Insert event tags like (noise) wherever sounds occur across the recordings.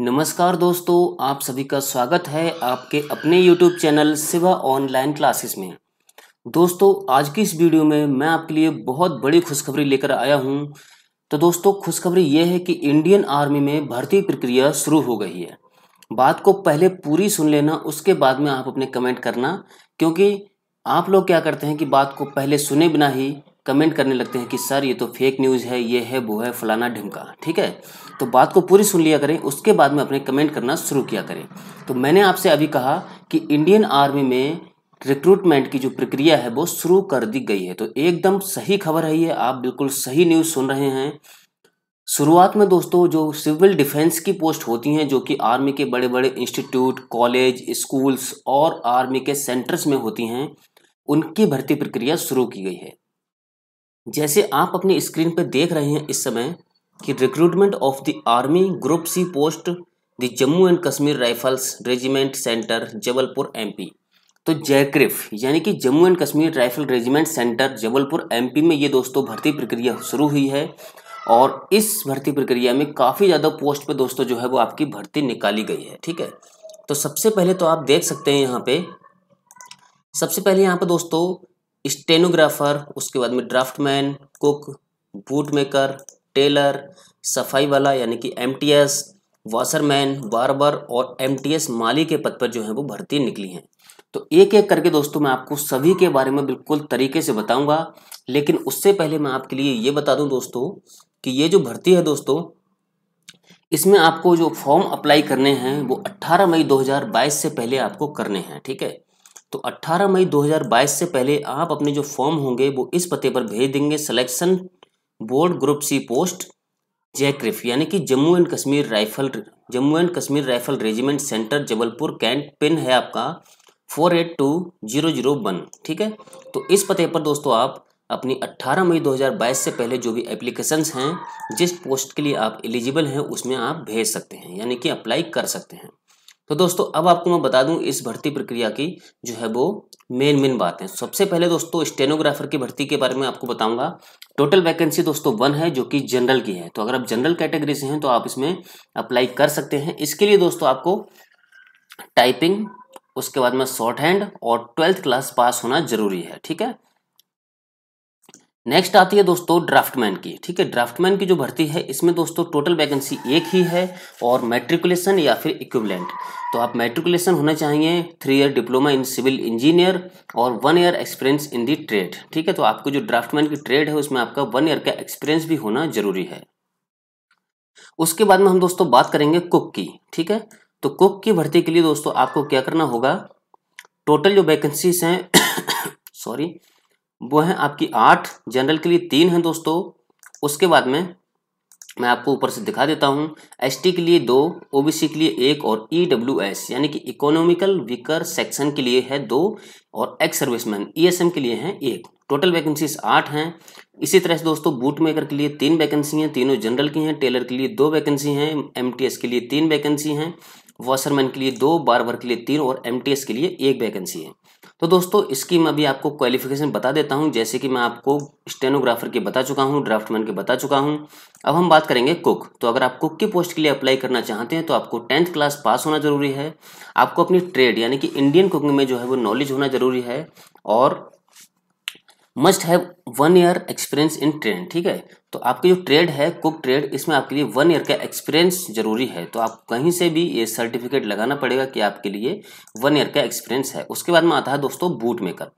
नमस्कार दोस्तों आप सभी का स्वागत है आपके अपने YouTube channel Siva online classes में दोस्तों आज की इस वीडियो में मैं आपके लिए बहुत बड़ी खुशखबरी लेकर आया हूं तो दोस्तों खुशखबरी यह है कि इंडियन आर्मी में भर्ती प्रक्रिया शुरू हो गई है बात को पहले पूरी सुन लेना उसके बाद में आप अपने कमेंट करना क्योंकि आप लोग क्या करते हैं कि बात को पहले सुने बिना ही कमेंट करने लगते हैं कि सर ये तो फेक न्यूज़ है ये है वो है फलाना ढिमका ठीक है तो बात को पूरी सुन लिया करें उसके बाद में अपने कमेंट करना शुरू किया करें तो मैंने आपसे अभी कहा कि इंडियन आर्मी में रिक्रूटमेंट की जो प्रक्रिया है वो शुरू कर दी गई है तो एकदम सही खबर है ये आप बिल्कुल सही न्यूज़ सुन रहे हैं शुरुआत में दोस्तों जो सिविल डिफेंस की पोस्ट होती हैं जो कि आर्मी के बड़े बड़े इंस्टीट्यूट कॉलेज स्कूल्स और आर्मी के सेंटर्स में होती हैं उनकी भर्ती प्रक्रिया शुरू की गई है जैसे आप अपनी स्क्रीन पर देख रहे हैं इस समय कि recruitment of the army group C post the Jammu and Kashmir rifles regiment centre Jabalpur MP तो जयक्रिफ यानी कि Jammu and Kashmir rifle regiment centre Jabalpur MP में ये दोस्तों भर्ती प्रक्रिया शुरू हुई है और इस भर्ती प्रक्रिया में काफ़ी ज़्यादा पोस्ट पे दोस्तों जो है वो आपकी भर्ती निकाली गई है ठीक है तो सबसे पहले तो आप देख सकते हैं यहाँ पे सबसे पहले यहाँ पर दोस्तों स्टेनोग्राफर उसके बाद में draftsman cook boot maker tailor सफाई वाला यानी कि एमटीएस वाशरमैन बारबर और एमटीएस माली के पद पर जो है वो भर्ती निकली हैं तो एक एक करके दोस्तों मैं आपको सभी के बारे में बिल्कुल तरीके से बताऊंगा लेकिन उससे पहले मैं आपके लिए ये बता दूं दोस्तों कि ये जो भर्ती है दोस्तों इसमें आपको जो फॉर्म अप्लाई करने हैं वो 18 मई 2022 से पहले आपको करने हैं ठीक है तो 18 मई 2022 से पहले आप अपने जो फॉर्म होंगे वो इस पते पर भेज देंगे selection board group C post JAK RIF यानी कि Jammu and Kashmir rifle Jammu and Kashmir rifle regiment centre Jabalpur cantt pin है आपका four eight two zero zero one ठीक है तो इस पते पर दोस्तों आप अपनी 18 मई 2022 से पहले जो भी एप्लीकेशंस हैं जिस पोस्ट के लिए आप एलिजिबल हैं उसमें आप भेज सकते हैं यानी कि अप्लाई कर सकते हैं तो दोस्तों अब आपको मैं बता दूं इस भर्ती प्रक्रिया की जो है वो मेन मेन बातें सबसे पहले दोस्तों स्टेनोग्राफर की भर्ती के बारे में आपको बताऊंगा टोटल वैकेंसी दोस्तों वन है जो कि जनरल की है तो अगर आप जनरल कैटेगरी से हैं तो आप इसमें अप्लाई कर सकते हैं इसके लिए दोस्तों आपको टाइपिंग उसके बाद में शॉर्ट हैंड और ट्वेल्थ क्लास पास होना जरूरी है ठीक है नेक्स्ट आती है दोस्तों ड्राफ्टमैन की ठीक है ड्राफ्टमैन की जो भर्ती है इसमें दोस्तों टोटल वैकेंसी एक ही है और मैट्रिकुलेशन या फिर इक्विवेलेंट तो आप मैट्रिकुलेशन होना चाहिए three year diploma in civil engineer और one year experience in the trade ठीक है तो आपको जो ड्राफ्टमैन की ट्रेड है उसमें आपका वन ईयर का एक्सपीरियंस भी होना जरूरी है उसके बाद में हम दोस्तों बात करेंगे कुक की ठीक है तो कुक की भर्ती के लिए दोस्तों आपको क्या करना होगा टोटल जो वैकेंसीज हैं सॉरी (coughs) वो है आपकी आठ जनरल के लिए तीन है दोस्तों उसके बाद में मैं आपको ऊपर से दिखा देता हूँ एस के लिए दो ओबीसी के लिए एक और ई यानी कि इकोनॉमिकल वीकर सेक्शन के लिए है दो और एक्स सर्विसमैन ई के लिए है एक टोटल वैकेंसीज आठ हैं इसी तरह से दोस्तों बूट मेकर के लिए तीन वैकेंसी हैं तीनों जनरल की हैं टेलर के लिए दो वैकेंसी हैं एम के लिए तीन वैकेंसी हैं वॉशरमैन के लिए दो बार के लिए तीन और एम के लिए एक वैकेंसी है तो दोस्तों इसकी मैं अभी आपको क्वालिफिकेशन बता देता हूँ जैसे कि मैं आपको स्टेनोग्राफर के बता चुका हूँ ड्राफ्टमैन के बता चुका हूं अब हम बात करेंगे कुक तो अगर आप कुक की पोस्ट के लिए अप्लाई करना चाहते हैं तो आपको टेंथ क्लास पास होना ज़रूरी है आपको अपनी ट्रेड यानी कि इंडियन कुकिंग में जो है वो नॉलेज होना ज़रूरी है और must have one year experience in trade ठीक है तो आपकी जो ट्रेड है कुक ट्रेड इसमें आपके लिए वन ईयर का एक्सपीरियंस जरूरी है तो आप कहीं से भी ये सर्टिफिकेट लगाना पड़ेगा कि आपके लिए वन ईयर का एक्सपीरियंस है उसके बाद में आता है दोस्तों बूट मेकर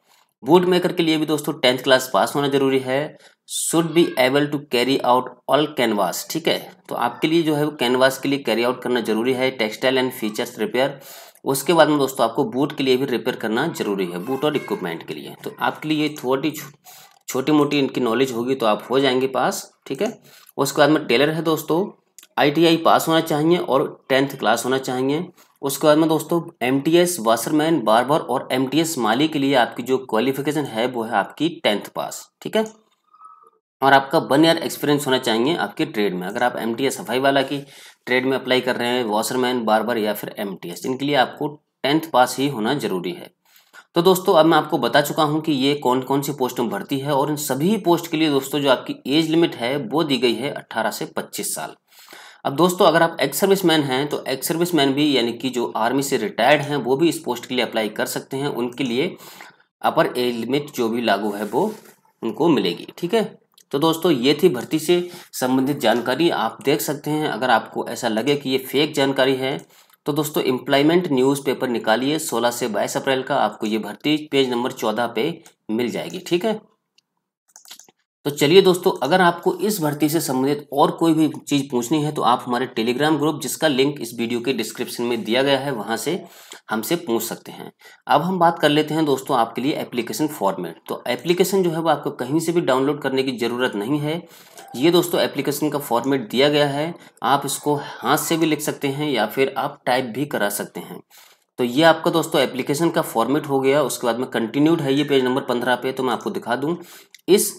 बूट मेकर के लिए भी दोस्तों टेंथ क्लास पास होना जरूरी है should be able to carry out all canvas ठीक है तो आपके लिए जो है वो कैनवास के लिए कैरी आउट करना जरूरी है टेक्सटाइल एंड फीचर्स रिपेयर उसके बाद में दोस्तों आपको बूट के लिए भी रिपेयर करना जरूरी है बूट और इक्विपमेंट के लिए तो आपके लिए थोड़ी छोटी मोटी इनकी नॉलेज होगी तो आप हो जाएंगे पास ठीक है उसके बाद में टेलर है दोस्तों आईटीआई पास होना चाहिए और टेंथ क्लास होना चाहिए उसके बाद में दोस्तों एम टी एस बार और एम टी एस माली के लिए आपकी जो क्वालिफिकेशन है वो है आपकी टेंथ पास ठीक है और आपका वन ईयर एक्सपीरियंस होना चाहिए आपके ट्रेड में अगर आप एम सफाई वाला की ट्रेड में अप्लाई कर रहे हैं वॉशरमैन बारबर या फिर एम इनके लिए आपको टेंथ पास ही होना ज़रूरी है तो दोस्तों अब मैं आपको बता चुका हूं कि ये कौन कौन सी पोस्ट में भर्ती है और इन सभी पोस्ट के लिए दोस्तों जो आपकी एज लिमिट है वो दी गई है 18 से 25 साल अब दोस्तों अगर आप एक्स सर्विस मैन हैं तो एक्स सर्विस मैन भी यानी कि जो आर्मी से रिटायर्ड हैं वो भी इस पोस्ट के लिए अप्लाई कर सकते हैं उनके लिए अपर एज लिमिट जो भी लागू है वो उनको मिलेगी ठीक है तो दोस्तों ये थी भर्ती से संबंधित जानकारी आप देख सकते हैं अगर आपको ऐसा लगे कि ये फेक जानकारी है तो दोस्तों एम्प्लॉयमेंट न्यूज़पेपर निकालिए 16 से 22 अप्रैल का आपको ये भर्ती पेज नंबर 14 पे मिल जाएगी ठीक है तो चलिए दोस्तों अगर आपको इस भर्ती से संबंधित और कोई भी चीज़ पूछनी है तो आप हमारे टेलीग्राम ग्रुप जिसका लिंक इस वीडियो के डिस्क्रिप्शन में दिया गया है वहां से हमसे पूछ सकते हैं अब हम बात कर लेते हैं दोस्तों आपके लिए एप्लीकेशन फॉर्मेट तो एप्लीकेशन जो है वो आपको कहीं से भी डाउनलोड करने की ज़रूरत नहीं है ये दोस्तों एप्लीकेशन का फॉर्मेट दिया गया है आप इसको हाथ से भी लिख सकते हैं या फिर आप टाइप भी करा सकते हैं तो ये आपका दोस्तों एप्लीकेशन का फॉर्मेट हो गया उसके बाद में कंटिन्यूड है ये पेज नंबर पंद्रह पे तो मैं आपको दिखा दूँ इस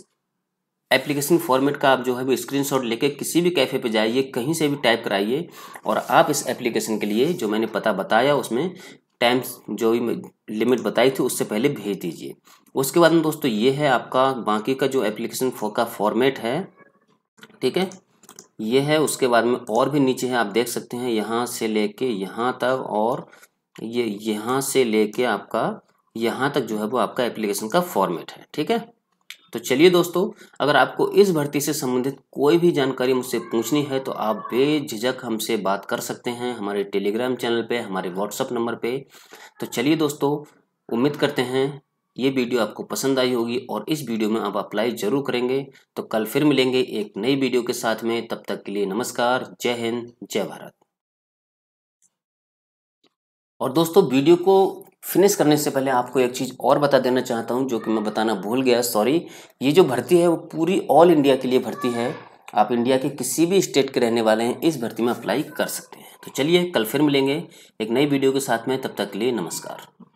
एप्लीकेशन फॉर्मेट का आप जो है वो स्क्रीनशॉट लेके किसी भी कैफ़े पे जाइए कहीं से भी टाइप कराइए और आप इस एप्लीकेशन के लिए जो मैंने पता बताया उसमें टाइम जो भी लिमिट बताई थी उससे पहले भेज दीजिए उसके बाद में दोस्तों ये है आपका बाकी का जो एप्लीकेशन का फॉर्मेट है ठीक है ये है उसके बाद में और भी नीचे है आप देख सकते हैं यहाँ से कर यहाँ तक और ये यहाँ से कर आपका यहाँ तक जो है वो आपका एप्लीकेशन का फॉर्मेट है ठीक है तो चलिए दोस्तों अगर आपको इस भर्ती से संबंधित कोई भी जानकारी मुझसे पूछनी है तो आप बेझिझक हमसे बात कर सकते हैं हमारे टेलीग्राम चैनल पे हमारे व्हाट्सअप नंबर पे तो चलिए दोस्तों उम्मीद करते हैं ये वीडियो आपको पसंद आई होगी और इस वीडियो में आप अप्लाई जरूर करेंगे तो कल फिर मिलेंगे एक नई वीडियो के साथ में तब तक के लिए नमस्कार जय हिंद जय भारत और दोस्तों वीडियो को फिनिश करने से पहले आपको एक चीज़ और बता देना चाहता हूँ जो कि मैं बताना भूल गया सॉरी ये जो भर्ती है वो पूरी ऑल इंडिया के लिए भर्ती है आप इंडिया के किसी भी स्टेट के रहने वाले हैं इस भर्ती में अप्लाई कर सकते हैं तो चलिए कल फिर मिलेंगे एक नई वीडियो के साथ में तब तक के लिए नमस्कार